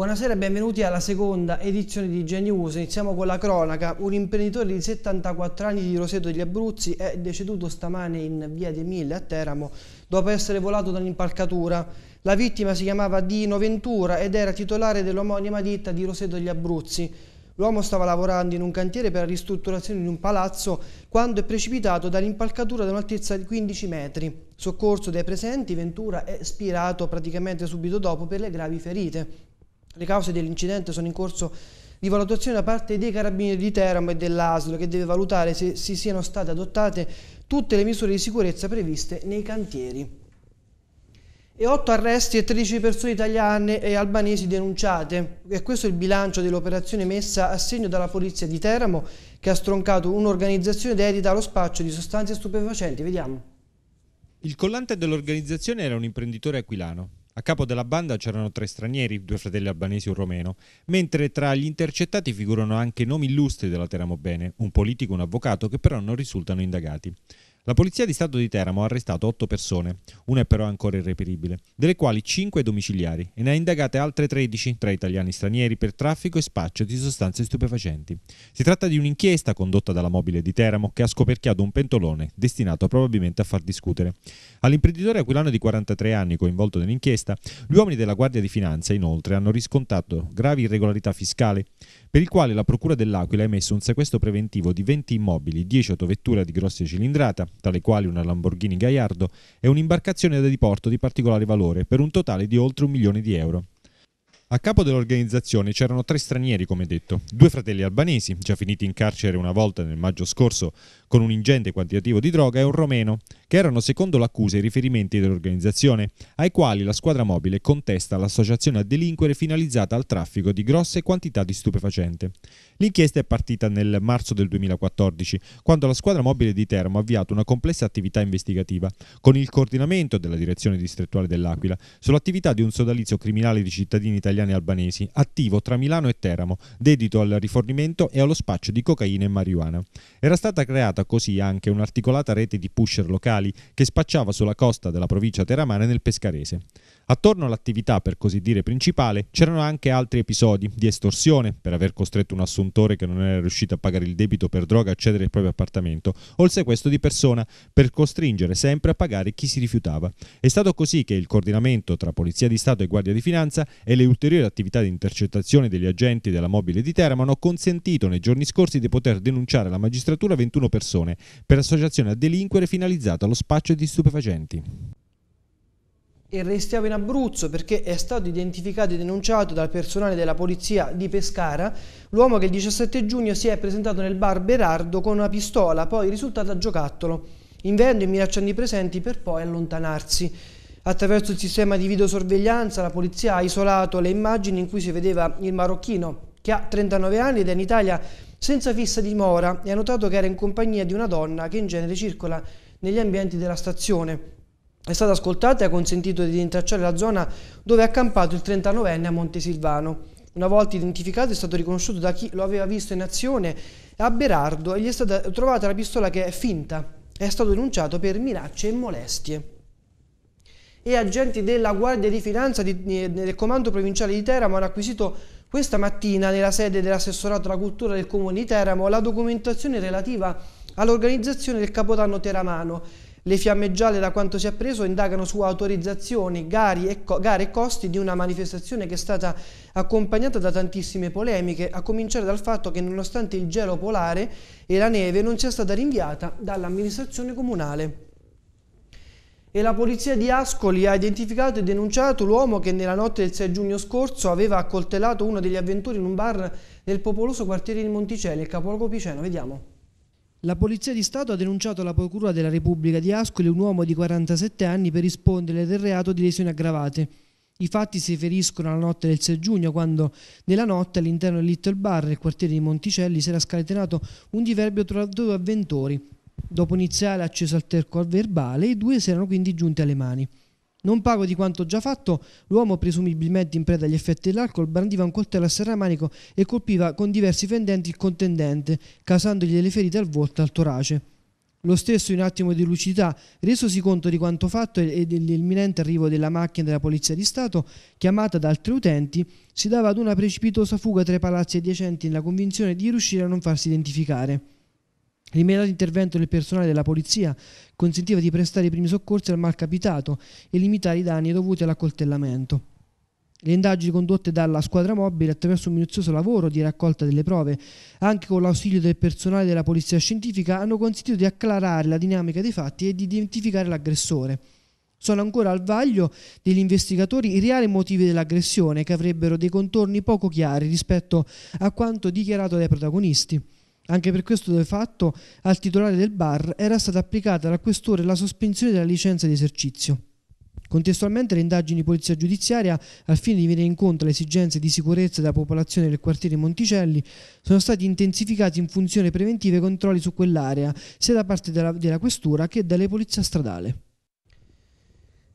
Buonasera e benvenuti alla seconda edizione di Genius. Iniziamo con la cronaca. Un imprenditore di 74 anni di Roseto degli Abruzzi è deceduto stamane in via dei Mille a Teramo dopo essere volato da un'impalcatura. La vittima si chiamava Dino Ventura ed era titolare dell'omonima ditta di Roseto degli Abruzzi. L'uomo stava lavorando in un cantiere per la ristrutturazione di un palazzo quando è precipitato dall'impalcatura da un'altezza di 15 metri. Soccorso dai presenti, Ventura è spirato praticamente subito dopo per le gravi ferite. Le cause dell'incidente sono in corso di valutazione da parte dei carabinieri di Teramo e dell'ASL che deve valutare se si siano state adottate tutte le misure di sicurezza previste nei cantieri. E 8 arresti e 13 persone italiane e albanesi denunciate. E questo è il bilancio dell'operazione messa a segno dalla polizia di Teramo che ha stroncato un'organizzazione dedita allo spaccio di sostanze stupefacenti. Vediamo. Il collante dell'organizzazione era un imprenditore aquilano, a capo della banda c'erano tre stranieri, due fratelli albanesi e un romeno, mentre tra gli intercettati figurano anche nomi illustri della Teramobene, un politico e un avvocato che però non risultano indagati. La Polizia di Stato di Teramo ha arrestato 8 persone, una è però ancora irreperibile, delle quali 5 domiciliari, e ne ha indagate altre 13 tra italiani stranieri per traffico e spaccio di sostanze stupefacenti. Si tratta di un'inchiesta condotta dalla mobile di Teramo che ha scoperchiato un pentolone destinato probabilmente a far discutere. All'imprenditore aquilano di 43 anni coinvolto nell'inchiesta, gli uomini della Guardia di Finanza inoltre hanno riscontrato gravi irregolarità fiscali, per il quale la Procura dell'Aquila ha emesso un sequestro preventivo di 20 immobili, 10 autovetture di grossa cilindrata, tale quali una Lamborghini Gallardo, e un'imbarcazione da diporto di particolare valore per un totale di oltre un milione di euro. A capo dell'organizzazione c'erano tre stranieri, come detto, due fratelli albanesi, già finiti in carcere una volta nel maggio scorso con un ingente quantitativo di droga, e un romeno, che erano secondo l'accusa i riferimenti dell'organizzazione, ai quali la squadra mobile contesta l'associazione a delinquere finalizzata al traffico di grosse quantità di stupefacente. L'inchiesta è partita nel marzo del 2014, quando la squadra mobile di Teramo ha avviato una complessa attività investigativa, con il coordinamento della direzione distrettuale dell'Aquila, sull'attività di un sodalizio criminale di cittadini italiani italiani e albanesi, attivo tra Milano e Teramo, dedito al rifornimento e allo spaccio di cocaina e marijuana. Era stata creata così anche un'articolata rete di pusher locali che spacciava sulla costa della provincia teramana nel pescarese. Attorno all'attività, per così dire, principale, c'erano anche altri episodi di estorsione per aver costretto un assuntore che non era riuscito a pagare il debito per droga a cedere il proprio appartamento, o il sequestro di persona per costringere sempre a pagare chi si rifiutava. È stato così che il coordinamento tra Polizia di Stato e Guardia di Finanza e le ulteriori ulteriori attività di intercettazione degli agenti della mobile di Teramo hanno consentito nei giorni scorsi di poter denunciare alla magistratura 21 persone per associazione a delinquere finalizzata allo spaccio di stupefacenti. E restiamo in Abruzzo perché è stato identificato e denunciato dal personale della polizia di Pescara l'uomo che il 17 giugno si è presentato nel bar Berardo con una pistola poi risultata giocattolo, inviando e minacciando i presenti per poi allontanarsi. Attraverso il sistema di videosorveglianza la polizia ha isolato le immagini in cui si vedeva il marocchino, che ha 39 anni ed è in Italia senza fissa dimora e ha notato che era in compagnia di una donna che in genere circola negli ambienti della stazione. È stata ascoltata e ha consentito di rintracciare la zona dove è accampato il 39enne a Montesilvano. Una volta identificato è stato riconosciuto da chi lo aveva visto in azione a Berardo e gli è stata trovata la pistola che è finta. È stato denunciato per minacce e molestie e agenti della Guardia di Finanza di, eh, del Comando Provinciale di Teramo hanno acquisito questa mattina nella sede dell'assessorato alla cultura del Comune di Teramo la documentazione relativa all'organizzazione del Capodanno Teramano. Le fiamme gialle, da quanto si è appreso, indagano su autorizzazioni, gare e, costi di una manifestazione che è stata accompagnata da tantissime polemiche, a cominciare dal fatto che nonostante il gelo polare e la neve non sia stata rinviata dall'amministrazione comunale e la polizia di Ascoli ha identificato e denunciato l'uomo che nella notte del 6 giugno scorso aveva accoltellato uno degli avventori in un bar nel popoloso quartiere di Monticelli, il capoluogo piceno. Vediamo. La Polizia di Stato ha denunciato alla Procura della Repubblica di Ascoli un uomo di 47 anni per rispondere del reato di lesioni aggravate. I fatti si riferiscono alla notte del 6 giugno, quando nella notte all'interno del Little Bar, nel quartiere di Monticelli, si era scatenato un diverbio tra due avventori Dopo iniziale acceso alterco al verbale, i due si erano quindi giunti alle mani. Non pago di quanto già fatto, l'uomo, presumibilmente in preda agli effetti dell'alcol, brandiva un coltello a serramanico e colpiva con diversi fendenti il contendente, causandogli delle ferite al volto e al torace. Lo stesso, in un attimo di lucidità, resosi conto di quanto fatto e dell'imminente arrivo della macchina della Polizia di Stato, chiamata da altri utenti, si dava ad una precipitosa fuga tra i palazzi adiacenti nella convinzione di riuscire a non farsi identificare. L'immediato intervento del personale della polizia consentiva di prestare i primi soccorsi al malcapitato e limitare i danni dovuti all'accoltellamento. Le indagini condotte dalla squadra mobile attraverso un minuzioso lavoro di raccolta delle prove, anche con l'ausilio del personale della polizia scientifica, hanno consentito di acclarare la dinamica dei fatti e di identificare l'aggressore. Sono ancora al vaglio degli investigatori i reali motivi dell'aggressione, che avrebbero dei contorni poco chiari rispetto a quanto dichiarato dai protagonisti. Anche per questo fatto al titolare del bar era stata applicata dal questore la sospensione della licenza di esercizio. Contestualmente le indagini di polizia giudiziaria, al fine di venire incontro alle esigenze di sicurezza della popolazione del quartiere Monticelli, sono stati intensificati in funzione preventiva i controlli su quell'area, sia da parte della, della questura che dalle polizia stradale.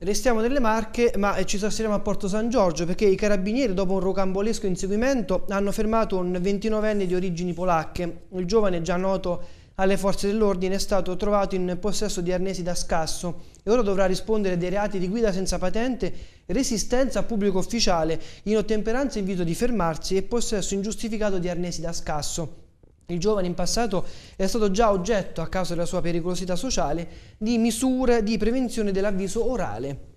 Restiamo nelle Marche, ma eh, ci trasferiamo a Porto San Giorgio perché i carabinieri, dopo un rocambolesco inseguimento, hanno fermato un 29enne di origini polacche. Il giovane, già noto alle forze dell'ordine, è stato trovato in possesso di arnesi da scasso e ora dovrà rispondere dei reati di guida senza patente, resistenza a pubblico ufficiale, inottemperanza invito di fermarsi e possesso ingiustificato di arnesi da scasso. Il giovane in passato è stato già oggetto, a causa della sua pericolosità sociale, di misure di prevenzione dell'avviso orale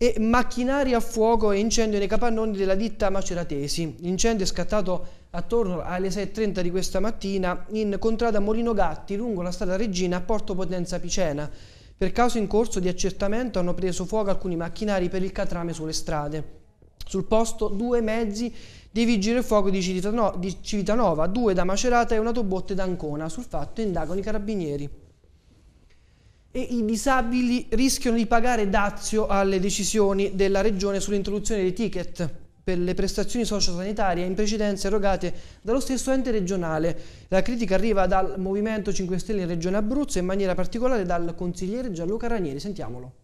e macchinari a fuoco e incendio nei capannoni della ditta Maceratesi. L'incendio è scattato attorno alle 6.30 di questa mattina in contrada Molino Gatti lungo la strada Regina a Porto Potenza Picena. Per caso in corso di accertamento hanno preso fuoco alcuni macchinari per il catrame sulle strade. Sul posto due mezzi dei Vigili del Fuoco di Civitanova, di Civitanova due da Macerata e un autobotte da Ancona. Sul fatto indagano i carabinieri. E i disabili rischiano di pagare dazio alle decisioni della Regione sull'introduzione dei ticket per le prestazioni sociosanitarie in precedenza erogate dallo stesso ente regionale. La critica arriva dal Movimento 5 Stelle in Regione Abruzzo e in maniera particolare dal consigliere Gianluca Ranieri. Sentiamolo.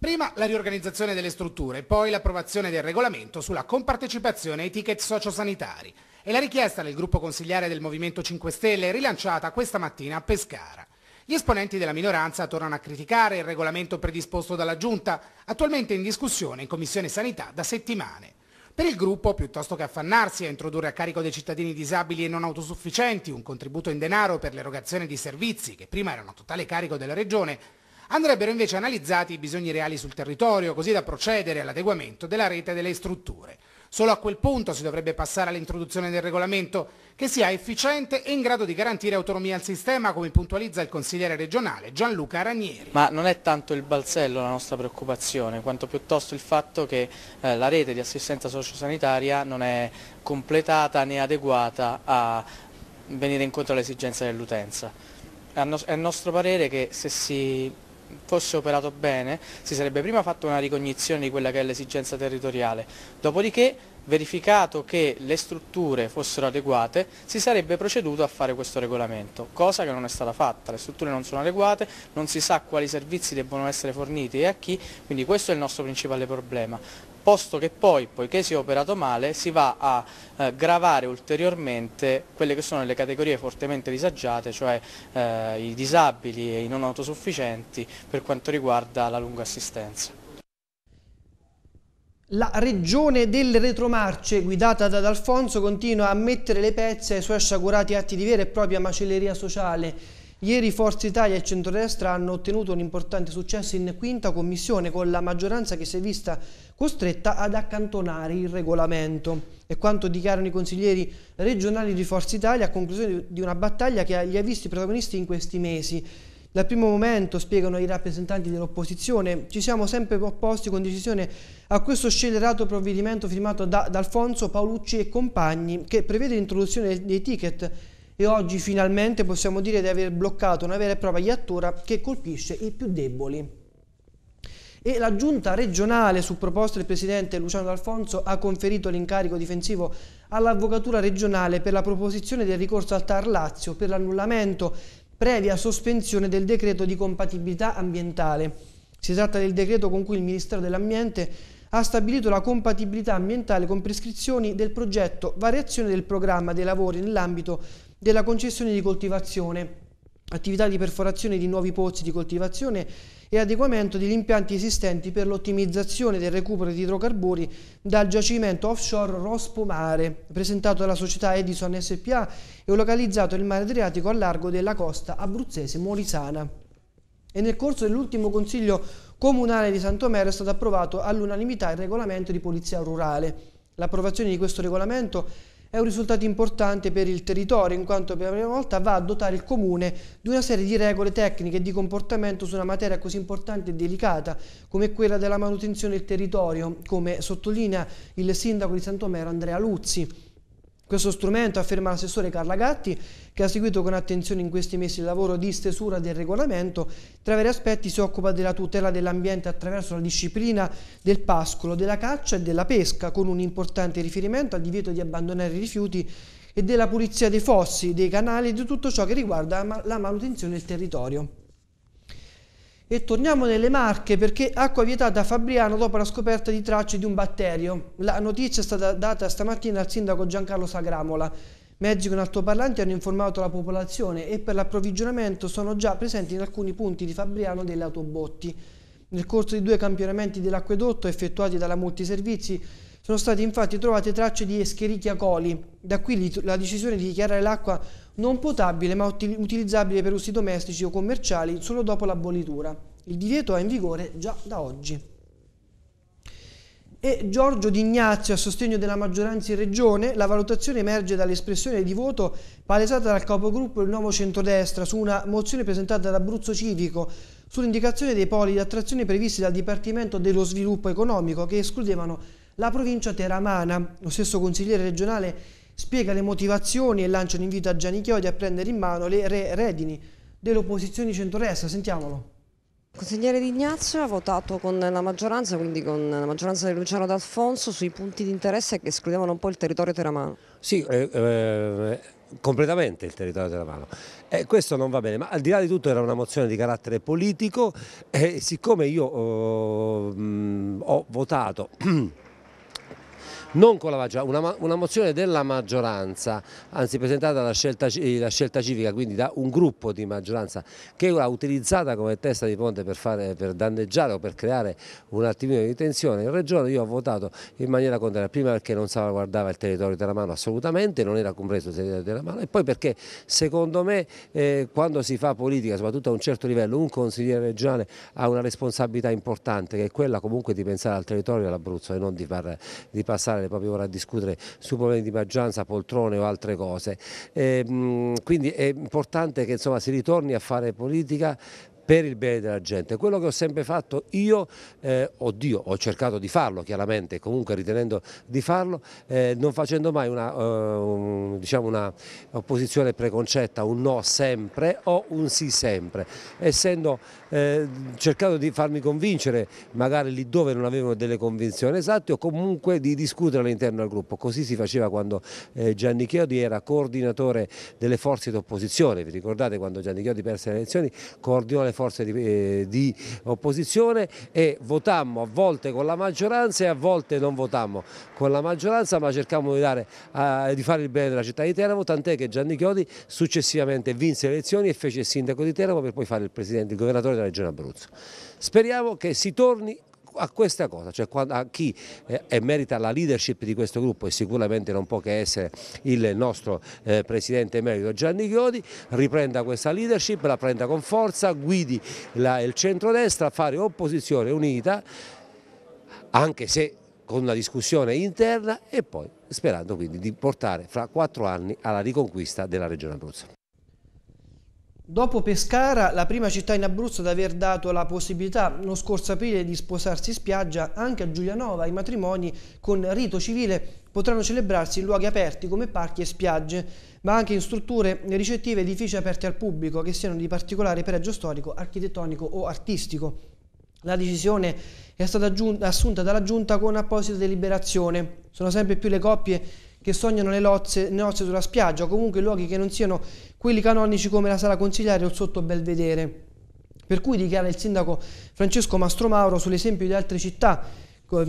Prima la riorganizzazione delle strutture, poi l'approvazione del regolamento sulla compartecipazione ai ticket sociosanitari. e la richiesta del gruppo consigliare del Movimento 5 Stelle rilanciata questa mattina a Pescara. Gli esponenti della minoranza tornano a criticare il regolamento predisposto dalla Giunta, attualmente in discussione in Commissione Sanità da settimane. Per il gruppo, piuttosto che affannarsi a introdurre a carico dei cittadini disabili e non autosufficienti un contributo in denaro per l'erogazione di servizi che prima erano a totale carico della Regione, andrebbero invece analizzati i bisogni reali sul territorio, così da procedere all'adeguamento della rete delle strutture. Solo a quel punto si dovrebbe passare all'introduzione del regolamento che sia efficiente e in grado di garantire autonomia al sistema, come puntualizza il consigliere regionale Gianluca Ranieri. Ma non è tanto il balzello la nostra preoccupazione, quanto piuttosto il fatto che eh, la rete di assistenza sociosanitaria non è completata né adeguata a venire incontro alle esigenze dell'utenza. È a nostro parere che se si fosse operato bene si sarebbe prima fatto una ricognizione di quella che è l'esigenza territoriale, dopodiché verificato che le strutture fossero adeguate si sarebbe proceduto a fare questo regolamento, cosa che non è stata fatta, le strutture non sono adeguate, non si sa quali servizi debbono essere forniti e a chi, quindi questo è il nostro principale problema posto che poi, poiché si è operato male, si va a eh, gravare ulteriormente quelle che sono le categorie fortemente disagiate, cioè eh, i disabili e i non autosufficienti per quanto riguarda la lunga assistenza. La regione delle retromarce, guidata da D'Alfonso, continua a mettere le pezze ai suoi sciagurati atti di vera e propria macelleria sociale Ieri Forza Italia e Centrodestra hanno ottenuto un importante successo in quinta commissione con la maggioranza che si è vista costretta ad accantonare il regolamento. È quanto dichiarano i consiglieri regionali di Forza Italia a conclusione di una battaglia che li ha visti protagonisti in questi mesi. Dal primo momento, spiegano i rappresentanti dell'opposizione, ci siamo sempre opposti con decisione a questo scellerato provvedimento firmato da, da Alfonso Paolucci e compagni che prevede l'introduzione dei ticket e oggi finalmente possiamo dire di aver bloccato una vera e propria iattura che colpisce i più deboli. E la giunta regionale, su proposta del presidente Luciano D'Alfonso, ha conferito l'incarico difensivo all'avvocatura regionale per la proposizione del ricorso al TAR Lazio per l'annullamento previa sospensione del decreto di compatibilità ambientale. Si tratta del decreto con cui il Ministero dell'Ambiente ha stabilito la compatibilità ambientale con prescrizioni del progetto Variazione del programma dei lavori nell'ambito della concessione di coltivazione, attività di perforazione di nuovi pozzi di coltivazione e adeguamento degli impianti esistenti per l'ottimizzazione del recupero di idrocarburi dal giacimento offshore Rospo Mare, presentato dalla società Edison SPA e localizzato nel mare Adriatico a largo della costa abruzzese morisana. E nel corso dell'ultimo consiglio comunale di Santomero è stato approvato all'unanimità il regolamento di polizia rurale. L'approvazione di questo regolamento è un risultato importante per il territorio in quanto per la prima volta va a dotare il Comune di una serie di regole tecniche e di comportamento su una materia così importante e delicata come quella della manutenzione del territorio, come sottolinea il sindaco di Santomero Andrea Luzzi. Questo strumento, afferma l'assessore Carla Gatti, che ha seguito con attenzione in questi mesi il lavoro di stesura del regolamento, tra i vari aspetti si occupa della tutela dell'ambiente attraverso la disciplina del pascolo, della caccia e della pesca, con un importante riferimento al divieto di abbandonare i rifiuti e della pulizia dei fossi, dei canali e di tutto ciò che riguarda la manutenzione del territorio. E torniamo nelle Marche perché acqua vietata a Fabriano dopo la scoperta di tracce di un batterio. La notizia è stata data stamattina al sindaco Giancarlo Sagramola. Mezzi con altoparlanti hanno informato la popolazione e per l'approvvigionamento sono già presenti in alcuni punti di Fabriano delle autobotti. Nel corso di due campionamenti dell'acquedotto effettuati dalla Multiservizi sono state infatti trovate tracce di Escherichia coli, da qui la decisione di dichiarare l'acqua non potabile ma utilizzabile per usi domestici o commerciali solo dopo la bollitura. Il divieto è in vigore già da oggi. E Giorgio D'Ignazio a sostegno della maggioranza in regione, la valutazione emerge dall'espressione di voto palesata dal capogruppo del nuovo centrodestra su una mozione presentata da Abruzzo Civico sull'indicazione dei poli di attrazione previsti dal Dipartimento dello Sviluppo Economico che escludevano la provincia teramana, lo stesso consigliere regionale, spiega le motivazioni e lancia un invito a Gianni Chiodi a prendere in mano le re redini delle opposizioni centrodestra. Sentiamolo. Il consigliere Di Ignazio ha votato con la maggioranza, quindi con la maggioranza di Luciano D'Alfonso, sui punti di interesse che escludevano un po' il territorio teramano. Sì, eh, eh, completamente il territorio teramano. Eh, questo non va bene, ma al di là di tutto era una mozione di carattere politico eh, e siccome io oh, mm, ho votato non con la maggioranza, una, una mozione della maggioranza, anzi presentata dalla scelta, la scelta civica, quindi da un gruppo di maggioranza che l'ha utilizzata come testa di ponte per, fare, per danneggiare o per creare un attimino di tensione. In Regione io ho votato in maniera contraria, prima perché non salvaguardava il territorio della mano assolutamente, non era compreso il territorio della mano e poi perché secondo me eh, quando si fa politica, soprattutto a un certo livello, un consigliere regionale ha una responsabilità importante che è quella comunque di pensare al territorio dell'Abruzzo e non di, par, di passare Generale proprio vorrà discutere su problemi di maggioranza, poltrone o altre cose. E, ehm, quindi è importante che insomma, si ritorni a fare politica per il bene della gente. Quello che ho sempre fatto io, eh, oddio, ho cercato di farlo chiaramente, comunque ritenendo di farlo, eh, non facendo mai una, uh, diciamo una opposizione preconcetta, un no sempre o un sì sempre, essendo eh, cercato di farmi convincere magari lì dove non avevo delle convinzioni esatte o comunque di discutere all'interno del gruppo. Così si faceva quando eh, Gianni Chiodi era coordinatore delle forze d'opposizione, vi ricordate quando Gianni Chiodi perse le elezioni, coordinò le forze forze di, eh, di, opposizione e votammo a volte con la maggioranza e a volte non votammo con la maggioranza ma cercammo di, dare, eh, di fare il bene della città di Teramo tant'è che Gianni Chiodi successivamente vinse le elezioni e fece il sindaco di Teramo per poi fare il, presidente, il governatore della regione Abruzzo. Speriamo che si torni a questa cosa, cioè a chi eh, merita la leadership di questo gruppo e sicuramente non può che essere il nostro eh, Presidente emerito Gianni Chiodi, riprenda questa leadership, la prenda con forza, guidi la, il centrodestra a fare opposizione unita, anche se con una discussione interna e poi sperando quindi di portare fra quattro anni alla riconquista della Regione Abruzzo. Dopo Pescara, la prima città in Abruzzo ad aver dato la possibilità lo scorso aprile di sposarsi in spiaggia, anche a Giulianova i matrimoni con rito civile potranno celebrarsi in luoghi aperti come parchi e spiagge, ma anche in strutture ricettive e edifici aperti al pubblico che siano di particolare pregio storico, architettonico o artistico. La decisione è stata assunta dalla Giunta con apposita deliberazione. Sono sempre più le coppie che sognano le lozze, nozze sulla spiaggia o comunque luoghi che non siano quelli canonici come la sala consigliare o il sotto Belvedere. Per cui dichiara il sindaco Francesco Mastromauro sull'esempio di altre città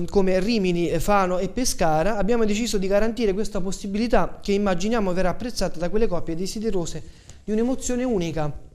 come Rimini, Fano e Pescara, abbiamo deciso di garantire questa possibilità che immaginiamo verrà apprezzata da quelle coppie desiderose di un'emozione unica.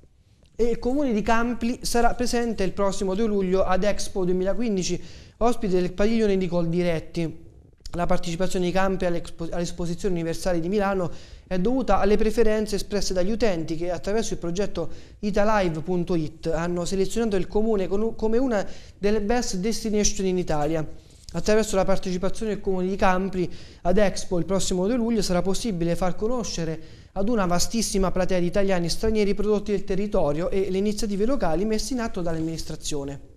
E il comune di Campli sarà presente il prossimo 2 luglio ad Expo 2015, ospite del padiglione di Col Diretti la partecipazione di campi all'esposizione universale di Milano è dovuta alle preferenze espresse dagli utenti che attraverso il progetto italive.it hanno selezionato il comune come una delle best destination in Italia. Attraverso la partecipazione del comune di Campri ad Expo il prossimo 2 luglio sarà possibile far conoscere ad una vastissima platea di italiani e stranieri i prodotti del territorio e le iniziative locali messe in atto dall'amministrazione.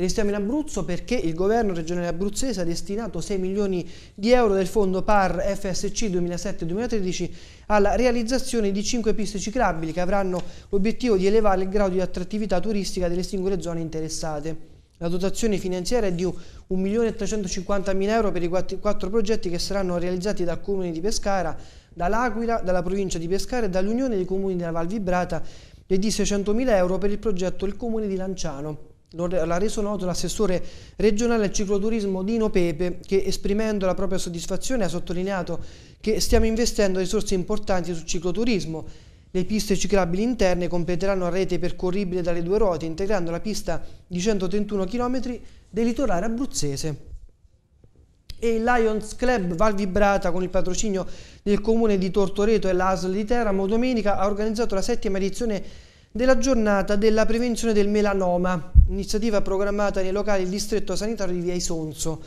Restiamo in Abruzzo perché il governo regionale abruzzese ha destinato 6 milioni di euro del fondo PAR FSC 2007-2013 alla realizzazione di 5 piste ciclabili che avranno l'obiettivo di elevare il grado di attrattività turistica delle singole zone interessate. La dotazione finanziaria è di 1.350.000 euro per i quattro progetti che saranno realizzati dal Comune di Pescara, dall'Aquila, dalla provincia di Pescara e dall'Unione dei Comuni della Val Vibrata e di 600.000 euro per il progetto Il Comune di Lanciano l'ha reso noto l'assessore regionale al cicloturismo Dino Pepe che esprimendo la propria soddisfazione ha sottolineato che stiamo investendo risorse importanti sul cicloturismo. Le piste ciclabili interne completeranno la rete percorribile dalle due ruote integrando la pista di 131 km del litorale abruzzese. E il Lions Club Val Vibrata con il patrocinio del comune di Tortoreto e l'ASL di Teramo domenica ha organizzato la settima edizione della giornata della prevenzione del melanoma iniziativa programmata nei locali del distretto sanitario di Via Isonzo.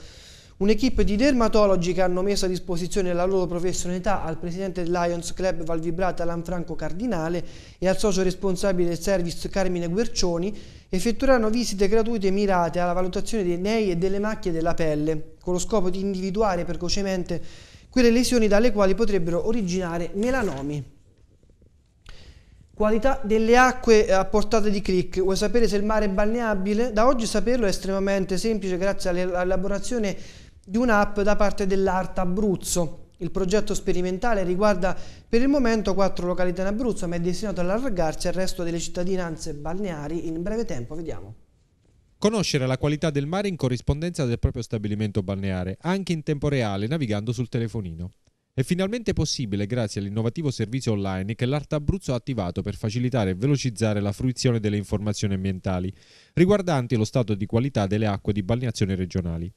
Un'equipe di dermatologi che hanno messo a disposizione la loro professionalità al presidente del Lions Club Valvibrata Lanfranco Cardinale e al socio responsabile del service Carmine Guercioni effettueranno visite gratuite mirate alla valutazione dei nei e delle macchie della pelle, con lo scopo di individuare precocemente quelle lesioni dalle quali potrebbero originare melanomi. Qualità delle acque eh, a portata di clic. Vuoi sapere se il mare è balneabile? Da oggi saperlo è estremamente semplice grazie all'elaborazione di un'app da parte dell'Art Abruzzo. Il progetto sperimentale riguarda per il momento quattro località in Abruzzo, ma è destinato ad allargarsi al resto delle cittadinanze balneari in breve tempo. Vediamo. Conoscere la qualità del mare in corrispondenza del proprio stabilimento balneare, anche in tempo reale, navigando sul telefonino. È finalmente possibile grazie all'innovativo servizio online che l'Art Abruzzo ha attivato per facilitare e velocizzare la fruizione delle informazioni ambientali riguardanti lo stato di qualità delle acque di balneazione regionali.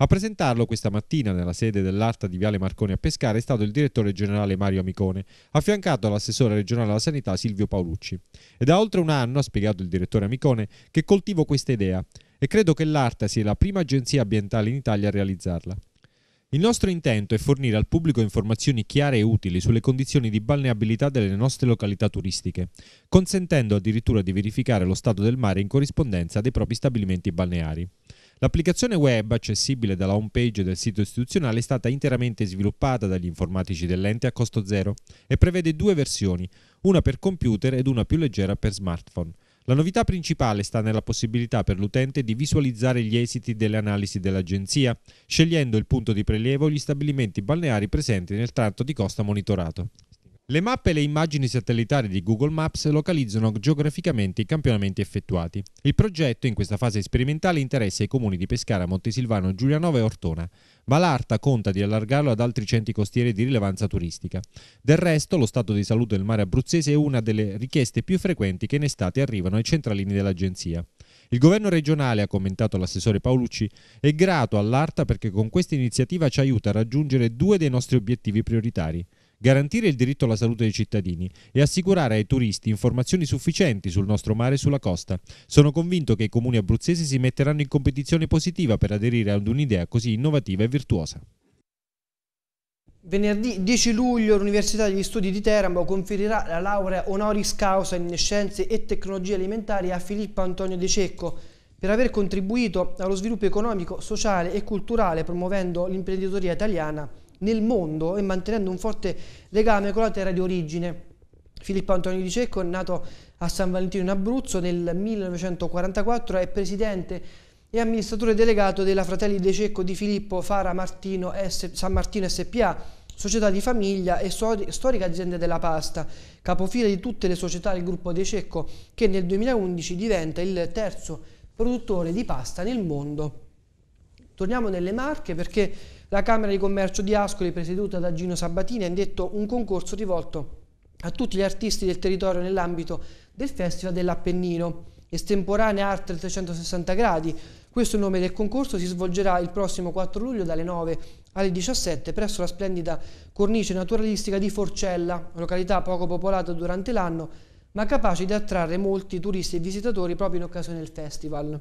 A presentarlo questa mattina nella sede dell'Arta di Viale Marconi a Pescara è stato il direttore generale Mario Amicone, affiancato all'assessore regionale alla sanità Silvio Paolucci. È da oltre un anno, ha spiegato il direttore Amicone, che coltivo questa idea e credo che l'Arta sia la prima agenzia ambientale in Italia a realizzarla. Il nostro intento è fornire al pubblico informazioni chiare e utili sulle condizioni di balneabilità delle nostre località turistiche, consentendo addirittura di verificare lo stato del mare in corrispondenza dei propri stabilimenti balneari. L'applicazione web, accessibile dalla homepage del sito istituzionale, è stata interamente sviluppata dagli informatici dell'ente a costo zero e prevede due versioni, una per computer ed una più leggera per smartphone. La novità principale sta nella possibilità per l'utente di visualizzare gli esiti delle analisi dell'agenzia, scegliendo il punto di prelievo e gli stabilimenti balneari presenti nel tratto di costa monitorato. Le mappe e le immagini satellitari di Google Maps localizzano geograficamente i campionamenti effettuati. Il progetto, in questa fase sperimentale, interessa i comuni di Pescara, Montesilvano, Giulianova e Ortona. ma l'Arta conta di allargarlo ad altri centri costieri di rilevanza turistica. Del resto, lo stato di salute del mare abruzzese è una delle richieste più frequenti che in estate arrivano ai centralini dell'agenzia. Il governo regionale, ha commentato l'assessore Paolucci, è grato all'ARTA perché con questa iniziativa ci aiuta a raggiungere due dei nostri obiettivi prioritari garantire il diritto alla salute dei cittadini e assicurare ai turisti informazioni sufficienti sul nostro mare e sulla costa. Sono convinto che i comuni abruzzesi si metteranno in competizione positiva per aderire ad un'idea così innovativa e virtuosa. Venerdì 10 luglio l'Università degli Studi di Teramo conferirà la laurea honoris causa in Scienze e Tecnologie Alimentari a Filippo Antonio De Cecco per aver contribuito allo sviluppo economico, sociale e culturale promuovendo l'imprenditoria italiana nel mondo e mantenendo un forte legame con la terra di origine. Filippo Antonio Di Cecco è nato a San Valentino in Abruzzo nel 1944, è presidente e amministratore delegato della Fratelli De Cecco di Filippo Fara Martino S San Martino SPA, società di famiglia e storica azienda della pasta, capofila di tutte le società del gruppo De Cecco, che nel 2011 diventa il terzo produttore di pasta nel mondo. Torniamo nelle Marche perché la Camera di Commercio di Ascoli, presieduta da Gino Sabatini, ha indetto un concorso rivolto a tutti gli artisti del territorio nell'ambito del Festival dell'Appennino. Estemporanea Art 360 gradi. Questo è il nome del concorso, si svolgerà il prossimo 4 luglio dalle 9 alle 17 presso la splendida cornice naturalistica di Forcella, località poco popolata durante l'anno, ma capace di attrarre molti turisti e visitatori proprio in occasione del festival.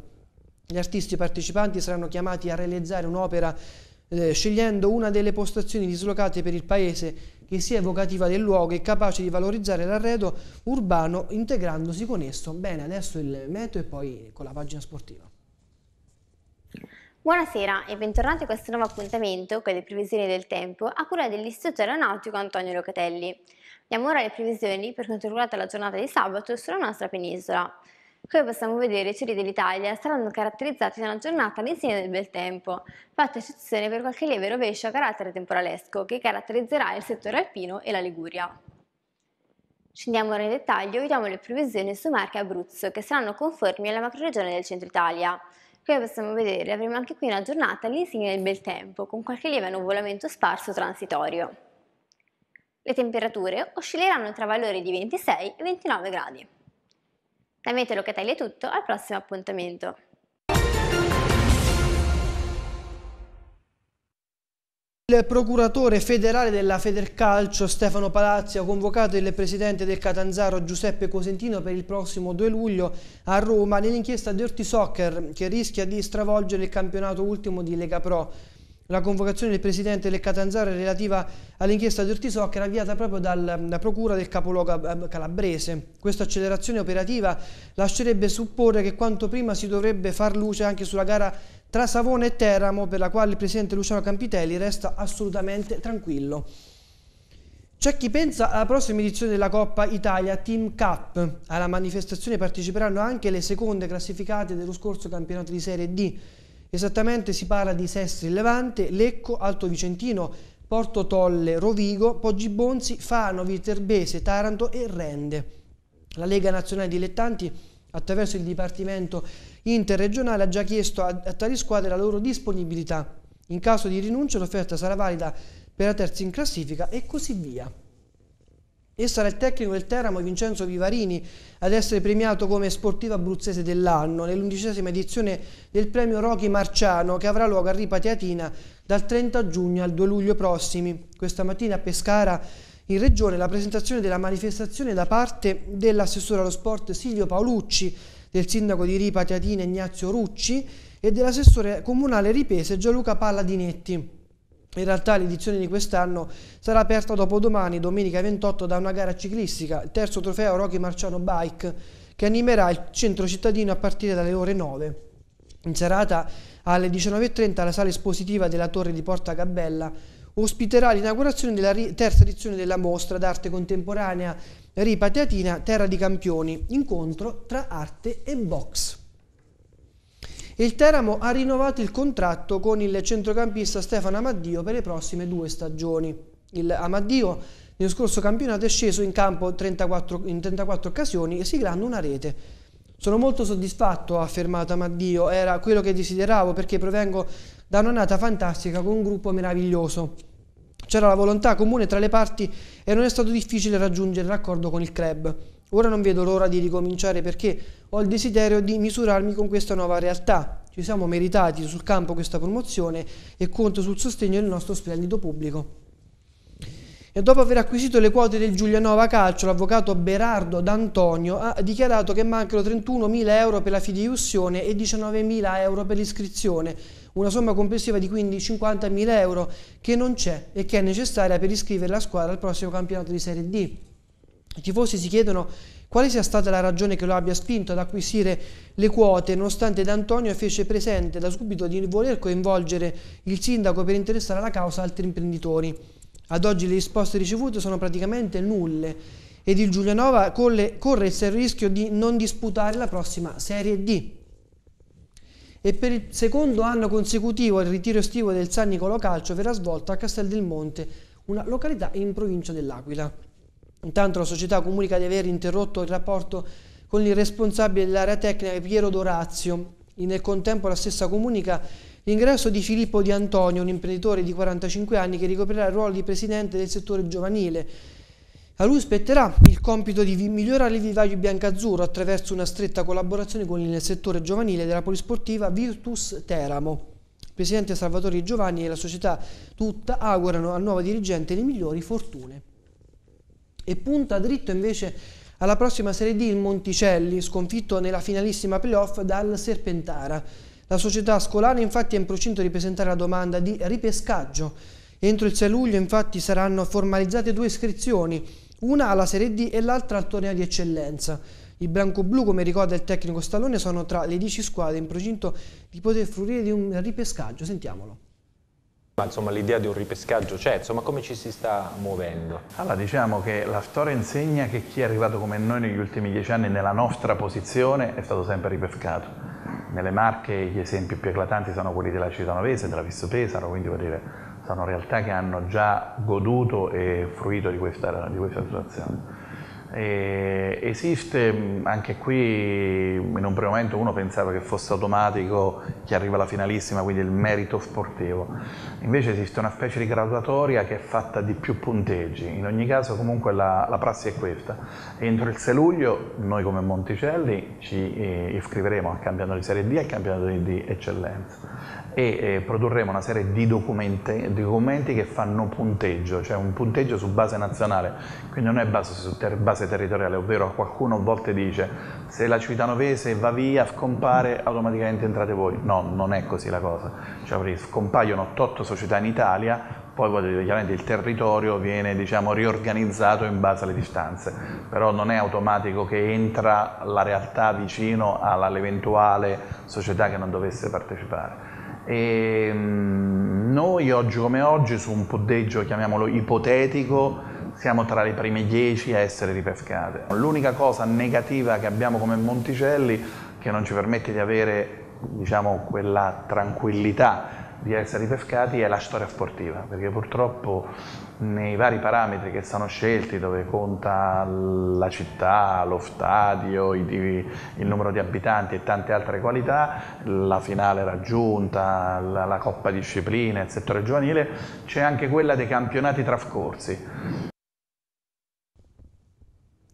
Gli artisti partecipanti saranno chiamati a realizzare un'opera eh, scegliendo una delle postazioni dislocate per il paese che sia evocativa del luogo e capace di valorizzare l'arredo urbano integrandosi con esso. Bene, adesso il metodo e poi con la pagina sportiva. Buonasera e bentornati a questo nuovo appuntamento con le previsioni del tempo a cura dell'Istituto Aeronautico Antonio Locatelli. Andiamo ora alle previsioni per quanto riguarda la giornata di sabato sulla nostra penisola. Come possiamo vedere, i cieli dell'Italia saranno caratterizzati da una giornata all'insieme del bel tempo, fatta eccezione per qualche lieve rovescio a carattere temporalesco che caratterizzerà il settore alpino e la Liguria. Scendiamo ora in dettaglio e vediamo le previsioni su Marche e Abruzzo, che saranno conformi alla macroregione del centro Italia. Come possiamo vedere, avremo anche qui una giornata all'insieme del bel tempo, con qualche lieve nuvolamento sparso transitorio. Le temperature oscilleranno tra valori di 26 e 29 gradi. Da Mete Locatelli è tutto, al prossimo appuntamento. Il procuratore federale della Federcalcio Stefano Palazzi ha convocato il presidente del Catanzaro Giuseppe Cosentino per il prossimo 2 luglio a Roma nell'inchiesta Dirty Soccer che rischia di stravolgere il campionato ultimo di Lega Pro la convocazione del presidente del Catanzaro relativa all'inchiesta di Ortisoc era avviata proprio dalla procura del capoluogo eh, calabrese. Questa accelerazione operativa lascerebbe supporre che quanto prima si dovrebbe far luce anche sulla gara tra Savona e Teramo per la quale il presidente Luciano Campitelli resta assolutamente tranquillo. C'è chi pensa alla prossima edizione della Coppa Italia Team Cup. Alla manifestazione parteciperanno anche le seconde classificate dello scorso campionato di Serie D. Esattamente si parla di Sestri Levante, Lecco, Alto Vicentino, Porto Tolle, Rovigo, Poggi Bonzi, Fano, Viterbese, Taranto e Rende. La Lega Nazionale Dilettanti attraverso il Dipartimento interregionale ha già chiesto a, a tali squadre la loro disponibilità. In caso di rinuncia l'offerta sarà valida per la terza in classifica e così via. E sarà il tecnico del Teramo Vincenzo Vivarini ad essere premiato come sportivo abruzzese dell'anno nell'undicesima edizione del premio Rocky Marciano che avrà luogo a Ripatiatina dal 30 giugno al 2 luglio prossimi. Questa mattina a Pescara in Regione la presentazione della manifestazione da parte dell'assessore allo sport Silvio Paolucci, del sindaco di Ripatiatina Ignazio Rucci e dell'assessore comunale Ripese Gianluca Palladinetti. In realtà l'edizione di quest'anno sarà aperta dopodomani, domenica 28, da una gara ciclistica, il terzo trofeo Rocky Marciano Bike, che animerà il centro cittadino a partire dalle ore 9. In serata alle 19.30 la sala espositiva della Torre di Porta Gabbella ospiterà l'inaugurazione della terza edizione della mostra d'arte contemporanea Ripa Teatina Terra di Campioni, incontro tra arte e box. Il Teramo ha rinnovato il contratto con il centrocampista Stefano Amaddio per le prossime due stagioni. Il Amaddio nello scorso campionato è sceso in campo 34, in 34 occasioni e siglando una rete. Sono molto soddisfatto, ha affermato Amaddio, era quello che desideravo perché provengo da un'annata fantastica con un gruppo meraviglioso. C'era la volontà comune tra le parti e non è stato difficile raggiungere l'accordo con il club. Ora non vedo l'ora di ricominciare perché ho il desiderio di misurarmi con questa nuova realtà. Ci siamo meritati sul campo questa promozione e conto sul sostegno del nostro splendido pubblico. E dopo aver acquisito le quote del Giulianova Calcio, l'avvocato Berardo D'Antonio ha dichiarato che mancano 31.000 euro per la fideiussione e 19.000 euro per l'iscrizione, una somma complessiva di quindi 50.000 euro che non c'è e che è necessaria per iscrivere la squadra al prossimo campionato di Serie D. I tifosi si chiedono quale sia stata la ragione che lo abbia spinto ad acquisire le quote, nonostante D'Antonio fece presente da subito di voler coinvolgere il sindaco per interessare alla causa altri imprenditori. Ad oggi le risposte ricevute sono praticamente nulle ed il Giulianova corre il serio rischio di non disputare la prossima Serie D. E per il secondo anno consecutivo il ritiro estivo del San Nicolo Calcio verrà svolto a Castel del Monte, una località in provincia dell'Aquila. Intanto la società comunica di aver interrotto il rapporto con il responsabile dell'area tecnica Piero Dorazio. Nel contempo la stessa comunica l'ingresso di Filippo Di Antonio, un imprenditore di 45 anni che ricoprirà il ruolo di presidente del settore giovanile. A lui spetterà il compito di migliorare il vivaio biancazzurro attraverso una stretta collaborazione con il settore giovanile della polisportiva Virtus Teramo. Il presidente Salvatore Giovanni e la società tutta augurano al nuovo dirigente le migliori fortune e punta dritto invece alla prossima Serie D il Monticelli, sconfitto nella finalissima playoff dal Serpentara. La società scolana infatti è in procinto di presentare la domanda di ripescaggio. Entro il 6 luglio infatti saranno formalizzate due iscrizioni, una alla Serie D e l'altra al torneo di eccellenza. I bianco-blu, come ricorda il tecnico Stallone, sono tra le 10 squadre in procinto di poter fruire di un ripescaggio. Sentiamolo. Ma insomma l'idea di un ripescaggio c'è, insomma come ci si sta muovendo? Allora diciamo che la storia insegna che chi è arrivato come noi negli ultimi dieci anni nella nostra posizione è stato sempre ripescato. Nelle Marche gli esempi più eclatanti sono quelli della Citanovese, della Visto Pesaro, quindi vuol dire sono realtà che hanno già goduto e fruito di questa, di questa situazione. E esiste anche qui, in un primo momento uno pensava che fosse automatico chi arriva alla finalissima, quindi il merito sportivo. Invece esiste una specie di graduatoria che è fatta di più punteggi. In ogni caso comunque la, la prassi è questa. Entro il 6 luglio noi come Monticelli ci eh, iscriveremo al campionato di Serie D e al campionato di, di Eccellenza e eh, produrremo una serie di documenti, documenti, che fanno punteggio, cioè un punteggio su base nazionale, quindi non è base su ter base territoriale, ovvero qualcuno a volte dice se la città novese va via, scompare, automaticamente entrate voi. No, non è così la cosa, cioè scompaiono 8 società in Italia, poi chiaramente il territorio viene diciamo, riorganizzato in base alle distanze, però non è automatico che entra la realtà vicino all'eventuale società che non dovesse partecipare. E ehm, noi oggi come oggi su un poddeggio, chiamiamolo ipotetico, siamo tra le prime dieci a essere ripescate. L'unica cosa negativa che abbiamo come Monticelli, che non ci permette di avere diciamo, quella tranquillità di essere ripescati è la storia sportiva, perché purtroppo nei vari parametri che sono scelti, dove conta la città, lo stadio, il, numero di abitanti e tante altre qualità, la finale raggiunta, la, la coppa disciplina, il settore giovanile, c'è anche quella dei campionati trascorsi.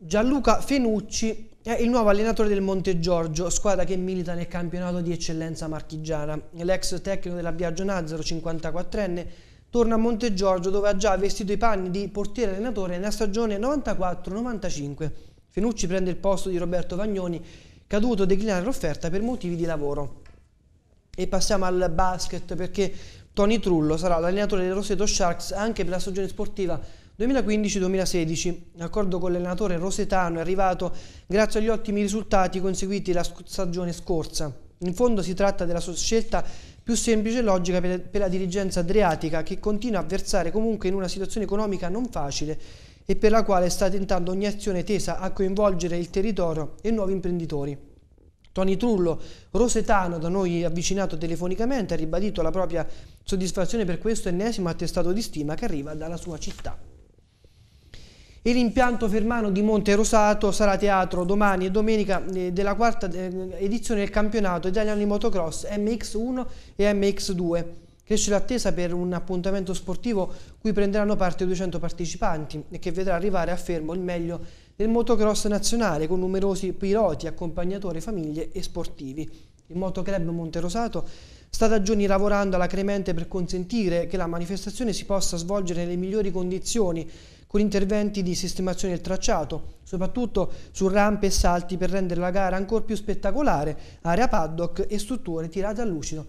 Gianluca Fenucci è il nuovo allenatore del Monte Giorgio, squadra che milita nel campionato di eccellenza marchigiana. L'ex tecnico della Biagio Nazzaro, 54enne, torna a Monte Giorgio dove ha già vestito i panni di portiere allenatore nella stagione 94-95. Fenucci prende il posto di Roberto Vagnoni, che ha dovuto declinare l'offerta per motivi di lavoro. E passiamo al basket perché Tony Trullo sarà l'allenatore del Roseto Sharks anche per la stagione sportiva 2015-2016, l'accordo con l'allenatore Rosetano è arrivato grazie agli ottimi risultati conseguiti la stagione scorsa. In fondo si tratta della sua scelta più semplice e logica per la dirigenza adriatica che continua a versare comunque in una situazione economica non facile e per la quale sta tentando ogni azione tesa a coinvolgere il territorio e nuovi imprenditori. Tony Trullo, rosetano da noi avvicinato telefonicamente, ha ribadito la propria soddisfazione per questo ennesimo attestato di stima che arriva dalla sua città. Il impianto fermano di Monte Rosato sarà teatro domani e domenica eh, della quarta eh, edizione del campionato italiano di motocross MX1 e MX2. Cresce l'attesa per un appuntamento sportivo cui prenderanno parte 200 partecipanti e che vedrà arrivare a fermo il meglio del motocross nazionale con numerosi piloti, accompagnatori, famiglie e sportivi. Il Motoclub Monte Rosato sta da giorni lavorando alla cremente per consentire che la manifestazione si possa svolgere nelle migliori condizioni con interventi di sistemazione del tracciato, soprattutto su rampe e salti per rendere la gara ancora più spettacolare, area paddock e strutture tirate a lucido.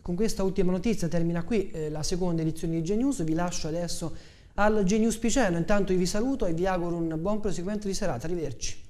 Con questa ultima notizia termina qui eh, la seconda edizione di Genius, vi lascio adesso al Genius Piceno, intanto vi saluto e vi auguro un buon proseguimento di serata, arrivederci.